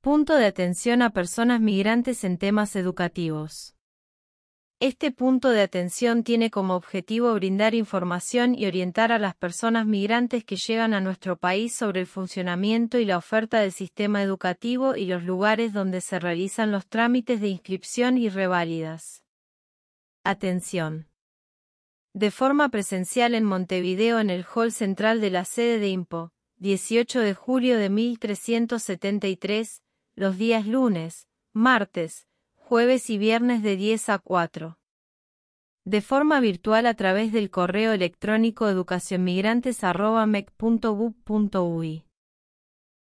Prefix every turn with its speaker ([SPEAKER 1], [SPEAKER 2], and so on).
[SPEAKER 1] Punto de atención a personas migrantes en temas educativos. Este punto de atención tiene como objetivo brindar información y orientar a las personas migrantes que llegan a nuestro país sobre el funcionamiento y la oferta del sistema educativo y los lugares donde se realizan los trámites de inscripción y reválidas. Atención. De forma presencial en Montevideo en el hall central de la sede de IMPO, 18 de julio de 1373, los días lunes, martes, jueves y viernes de 10 a 4. De forma virtual a través del correo electrónico educacionmigrantes.mec.gov.ui.